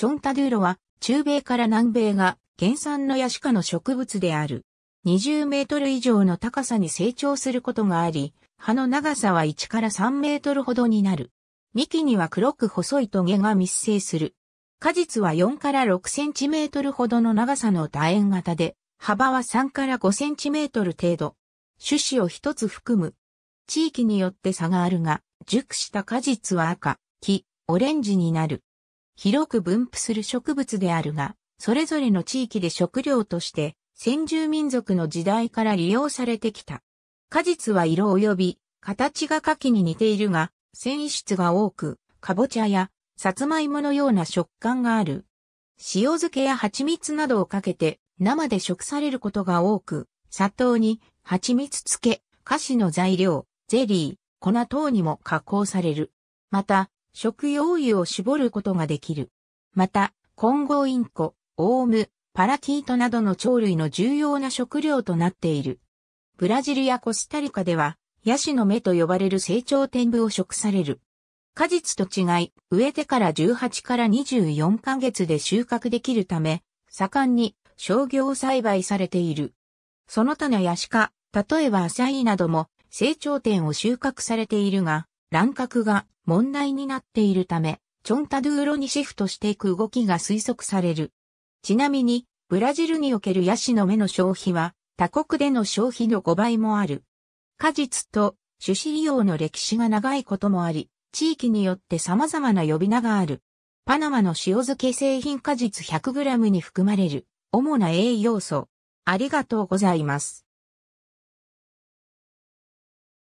チョンタドゥーロは、中米から南米が原産のヤシ科の植物である。20メートル以上の高さに成長することがあり、葉の長さは1から3メートルほどになる。幹には黒く細いトゲが密生する。果実は4から6センチメートルほどの長さの楕円型で、幅は3から5センチメートル程度。種子を一つ含む。地域によって差があるが、熟した果実は赤、黄、オレンジになる。広く分布する植物であるが、それぞれの地域で食料として先住民族の時代から利用されてきた。果実は色及び形が牡蠣に似ているが、繊維質が多く、かぼちゃやさつまいものような食感がある。塩漬けや蜂蜜などをかけて生で食されることが多く、砂糖に蜂蜜漬け、菓子の材料、ゼリー、粉等にも加工される。また、食用油を絞ることができる。また、混合インコ、オウム、パラキートなどの鳥類の重要な食料となっている。ブラジルやコスタリカでは、ヤシの芽と呼ばれる成長天部を食される。果実と違い、植えてから18から24ヶ月で収穫できるため、盛んに商業栽培されている。その他のヤシ科、例えばアサイなども成長点を収穫されているが、乱獲が問題になっているため、チョンタドゥーロにシフトしていく動きが推測される。ちなみに、ブラジルにおけるヤシの芽の消費は、他国での消費の5倍もある。果実と種子利用の歴史が長いこともあり、地域によって様々な呼び名がある。パナマの塩漬け製品果実 100g に含まれる主な栄養素。ありがとうございます。